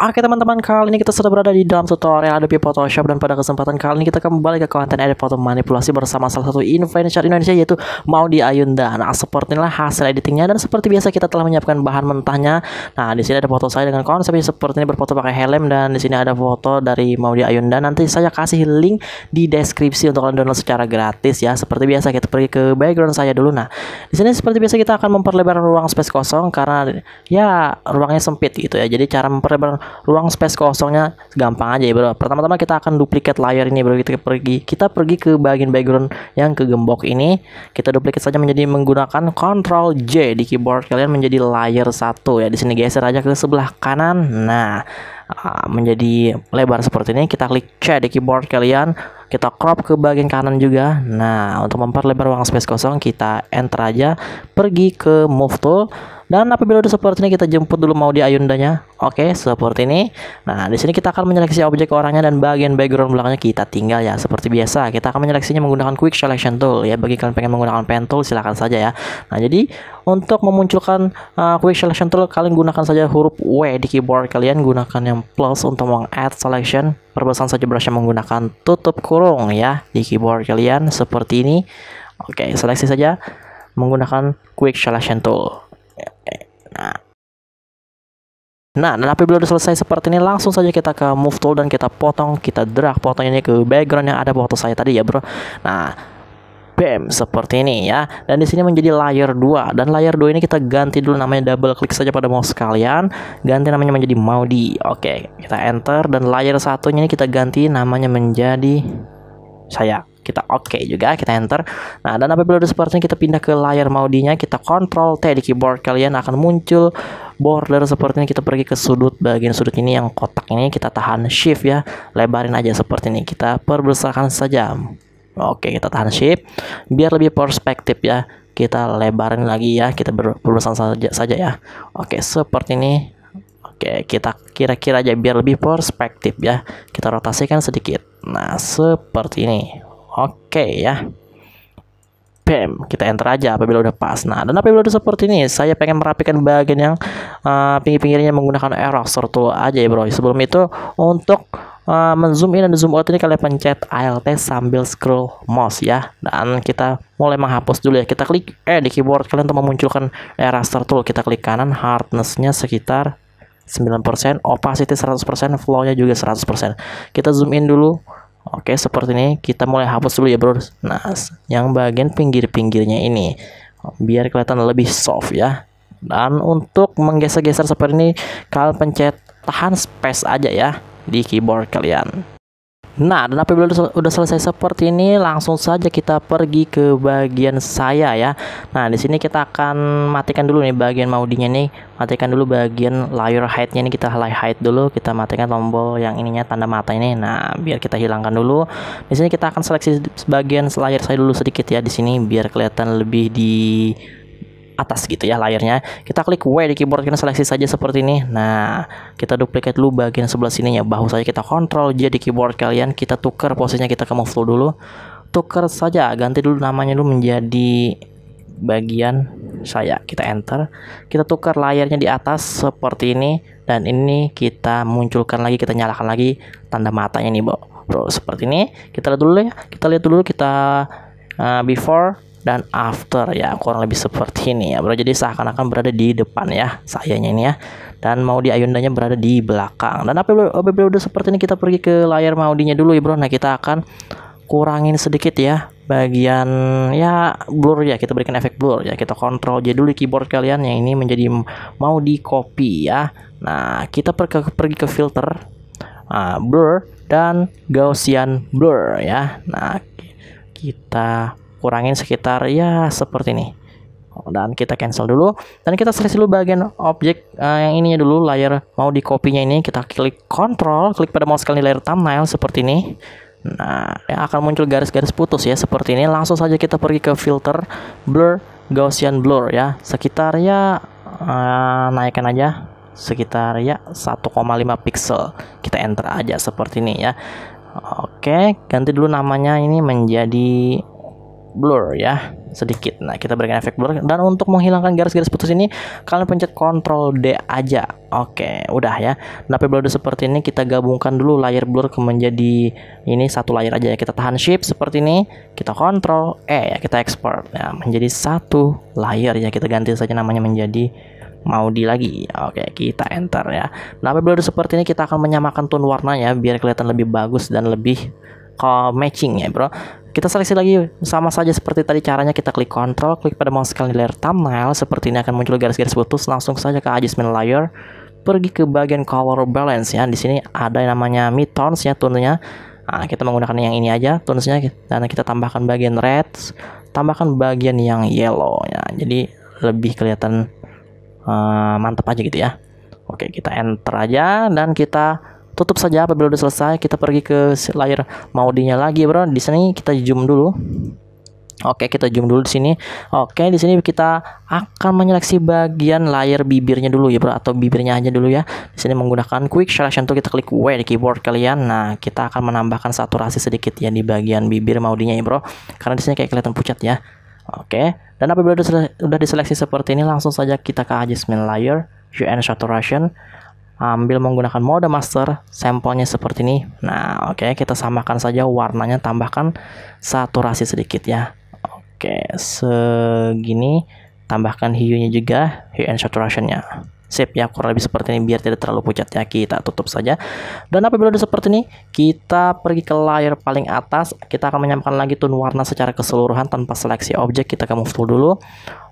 Oke teman-teman, kali ini kita sudah berada di dalam tutorial Adobe Photoshop dan pada kesempatan kali ini kita kembali ke konten edit foto manipulasi bersama salah satu influencer Indonesia yaitu Maudi Ayunda. Nah, seperti inilah hasil editingnya dan seperti biasa kita telah menyiapkan bahan mentahnya. Nah, di sini ada foto saya dengan konsep seperti ini berfoto pakai helm dan di sini ada foto dari Maudi Ayunda. Nanti saya kasih link di deskripsi untuk kalian download secara gratis ya. Seperti biasa kita pergi ke background saya dulu. Nah, di sini seperti biasa kita akan memperlebar ruang space kosong karena ya ruangnya sempit gitu ya. Jadi cara memperlebar ruang space kosongnya gampang aja ya bro pertama-tama kita akan duplikat layer ini bro kita pergi kita pergi ke bagian background yang kegembok ini kita duplikat saja menjadi menggunakan control J di keyboard kalian menjadi layer satu ya di sini geser aja ke sebelah kanan nah ah, menjadi lebar seperti ini kita klik C di keyboard kalian kita crop ke bagian kanan juga nah untuk memperlebar ruang space kosong kita enter aja pergi ke move tool dan apabila udah seperti ini kita jemput dulu mau di ayundanya. Oke, seperti ini. Nah, di sini kita akan menyeleksi objek orangnya dan bagian background belakangnya kita tinggal ya. Seperti biasa, kita akan menyeleksinya menggunakan quick selection tool ya. Bagi kalian pengen menggunakan pen tool silahkan saja ya. Nah, jadi untuk memunculkan uh, quick selection tool kalian gunakan saja huruf W di keyboard kalian gunakan yang plus untuk meng-add selection perbesaran saja brushnya menggunakan tutup kurung ya di keyboard kalian seperti ini oke seleksi saja menggunakan quick selection tool Nah, dan apabila sudah selesai seperti ini, langsung saja kita ke move tool dan kita potong, kita drag ini ke background yang ada foto saya tadi ya bro. Nah, bam seperti ini ya. Dan di sini menjadi layer 2 dan layer 2 ini kita ganti dulu namanya double klik saja pada mouse kalian, ganti namanya menjadi Maudi. Oke, kita enter dan layer satunya ini kita ganti namanya menjadi saya kita oke okay juga kita enter nah dan apabila udah seperti ini kita pindah ke layar maudinya kita kontrol T di keyboard kalian akan muncul border seperti ini kita pergi ke sudut bagian sudut ini yang kotak ini kita tahan shift ya lebarin aja seperti ini kita perbesarkan saja oke kita tahan shift biar lebih perspektif ya kita lebarin lagi ya kita berurusan saja saja ya oke seperti ini Oke, kita kira-kira aja biar lebih perspektif ya. Kita rotasikan sedikit. Nah, seperti ini. Oke okay, ya. Bam, kita enter aja apabila udah pas. Nah, dan apabila udah seperti ini, saya pengen merapikan bagian yang uh, pinggir-pinggirnya menggunakan eraser tool aja ya, Bro. Sebelum itu untuk uh, menzoom in dan zoom out ini kalian pencet ALT sambil scroll mouse ya. Dan kita mulai menghapus dulu ya. Kita klik eh di keyboard kalian untuk memunculkan eraser tool. Kita klik kanan hardnessnya nya sekitar 9%, opacity 100%, flow-nya juga 100%. Kita zoom in dulu Oke, seperti ini kita mulai hapus dulu ya, Bro. Nah, yang bagian pinggir-pinggirnya ini biar kelihatan lebih soft ya. Dan untuk menggeser-geser seperti ini, kalian pencet tahan space aja ya di keyboard kalian. Nah, dan apabila sudah selesai seperti ini, langsung saja kita pergi ke bagian saya ya. Nah, di sini kita akan matikan dulu nih bagian maudinya nih. Matikan dulu bagian layer height-nya nih kita high height dulu, kita matikan tombol yang ininya tanda mata ini. Nah, biar kita hilangkan dulu. Di sini kita akan seleksi bagian layer saya dulu sedikit ya di sini biar kelihatan lebih di atas gitu ya layarnya. Kita klik W di keyboard kita seleksi saja seperti ini. Nah, kita duplikat dulu bagian sebelah sininya. Bahu saja kita kontrol J di keyboard kalian, kita tukar posisinya kita ke move tool dulu. Tukar saja, ganti dulu namanya dulu menjadi bagian saya. Kita enter. Kita tukar layarnya di atas seperti ini dan ini kita munculkan lagi, kita nyalakan lagi tanda matanya nih, Bro. Bro, seperti ini. Kita lihat dulu ya. Kita lihat dulu kita uh, before dan after ya kurang lebih seperti ini ya bro jadi seakan-akan berada di depan ya sayanya ini ya dan mau Ayundanya berada di belakang dan apa bro udah seperti ini kita pergi ke layar Maudinya dulu ya bro nah kita akan kurangin sedikit ya bagian ya blur ya kita berikan efek blur ya kita kontrol aja dulu keyboard kalian yang ini menjadi mau di copy ya nah kita pergi ke, pergi ke filter uh, blur dan Gaussian blur ya nah kita kurangin sekitar ya seperti ini dan kita cancel dulu dan kita selesai dulu bagian objek uh, yang ininya dulu layar mau di kopinya ini kita klik control klik pada mouse kali layer thumbnail seperti ini nah yang akan muncul garis-garis putus ya seperti ini langsung saja kita pergi ke filter blur gaussian blur ya sekitar ya uh, naikkan aja sekitar ya 1,5 pixel kita enter aja seperti ini ya oke ganti dulu namanya ini menjadi blur ya sedikit. Nah, kita berikan efek blur dan untuk menghilangkan garis-garis putus ini kalian pencet Ctrl D aja. Oke, udah ya. Nah, blur seperti ini kita gabungkan dulu layer blur ke menjadi ini satu layer aja ya. Kita tahan shift seperti ini, kita Ctrl E ya, kita export. Ya, menjadi satu layer ya. Kita ganti saja namanya menjadi mau di lagi. Oke, kita enter ya. Nah, blur seperti ini kita akan menyamakan tone warnanya biar kelihatan lebih bagus dan lebih uh, matching ya, Bro. Kita seleksi lagi sama saja seperti tadi caranya kita klik control, klik pada mouse scale di layer thumbnail, seperti ini akan muncul garis-garis putus, langsung saja ke adjustment layer, pergi ke bagian color balance ya. Di sini ada yang namanya midtones ya tonenya Nah, kita menggunakan yang ini aja tonesnya dan kita tambahkan bagian red, tambahkan bagian yang yellow ya. Jadi lebih kelihatan uh, eh, mantap aja gitu ya. Oke, kita enter aja dan kita tutup saja apabila udah selesai kita pergi ke layar maudinya lagi bro di sini kita zoom dulu Oke, kita zoom dulu di sini. Oke, di sini kita akan menyeleksi bagian layar bibirnya dulu ya, Bro, atau bibirnya aja dulu ya. Di sini menggunakan quick selection tuh kita klik W di keyboard kalian. Nah, kita akan menambahkan saturasi sedikit ya di bagian bibir maudinya ya, Bro. Karena di sini kayak kelihatan pucat ya. Oke. Dan apabila sudah diseleksi seperti ini, langsung saja kita ke adjustment layer, un saturation ambil menggunakan mode master sampelnya seperti ini nah oke okay, kita samakan saja warnanya tambahkan saturasi sedikit ya oke okay, segini tambahkan hue-nya juga hue and saturation nya. sip ya kurang lebih seperti ini biar tidak terlalu pucat ya kita tutup saja dan apabila sudah seperti ini kita pergi ke layer paling atas kita akan menyamakan lagi tone warna secara keseluruhan tanpa seleksi objek kita ke move tool dulu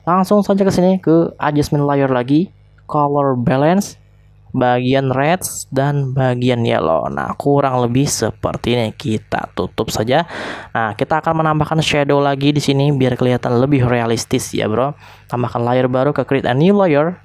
langsung saja ke sini ke adjustment layer lagi color balance bagian red dan bagian yellow. Nah, kurang lebih seperti ini. Kita tutup saja. Nah, kita akan menambahkan shadow lagi di sini biar kelihatan lebih realistis ya, Bro. Tambahkan layer baru ke create a new layer.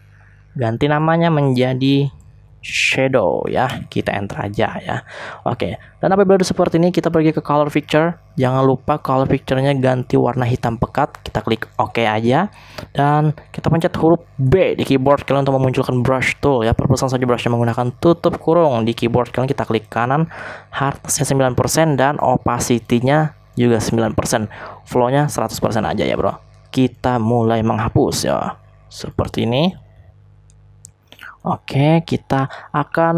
Ganti namanya menjadi shadow ya kita enter aja ya oke dan apabila udah seperti ini kita pergi ke color picture jangan lupa color picture-nya ganti warna hitam pekat kita klik oke OK aja dan kita pencet huruf B di keyboard kalian untuk memunculkan brush tool ya perpesan saja brushnya menggunakan tutup kurung di keyboard kalian kita klik kanan hardness-nya 9% dan opacity-nya juga 9% flow-nya 100% aja ya bro kita mulai menghapus ya seperti ini Oke, kita akan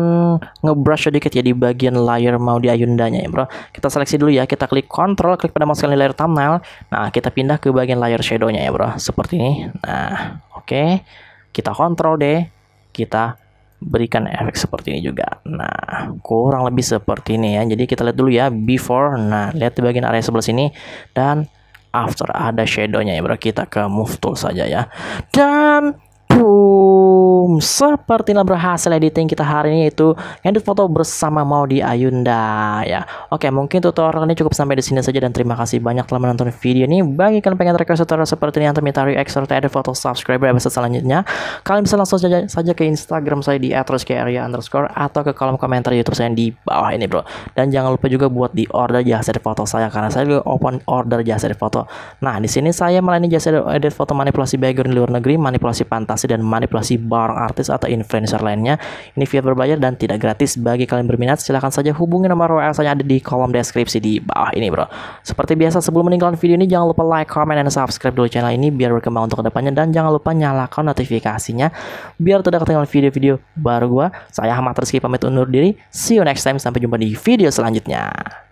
ngebrush sedikit ya di bagian layer mau di ayundanya ya bro. Kita seleksi dulu ya, kita klik Control, klik pada mouse sekali layer thumbnail. Nah, kita pindah ke bagian layer shadownya ya bro, seperti ini. Nah, oke, kita kontrol deh. kita berikan efek seperti ini juga. Nah, kurang lebih seperti ini ya. Jadi kita lihat dulu ya, before. Nah, lihat di bagian area sebelah sini dan after ada shadownya ya bro. Kita ke move tool saja ya. Dan boom. Assalamualaikum Sepertinya berhasil editing kita hari ini yaitu edit foto bersama Maudi Ayunda ya. Oke mungkin tutorial ini cukup sampai di sini saja Dan terima kasih banyak telah menonton video ini Bagi kalian pengen request tutorial seperti ini Yang terminta react serta edit foto subscriber episode selanjutnya Kalian bisa langsung saja, saja ke Instagram saya di @roskiaria underscore Atau ke kolom komentar Youtube saya di bawah ini bro Dan jangan lupa juga buat di order jasa edit foto saya Karena saya juga open order jasa edit foto Nah di sini saya melayani jasa edit foto manipulasi background di luar negeri Manipulasi fantasi dan manipulasi orang artis atau influencer lainnya. Ini via berbayar dan tidak gratis. Bagi kalian berminat, silahkan saja hubungi nomor WA saya ada di kolom deskripsi di bawah ini, bro. Seperti biasa, sebelum meninggalkan video ini, jangan lupa like, comment, dan subscribe dulu channel ini biar berkembang untuk kedepannya. Dan jangan lupa nyalakan notifikasinya biar tidak ketinggalan video-video baru gua. Saya Ahmad Rizky pamit undur diri. See you next time. Sampai jumpa di video selanjutnya.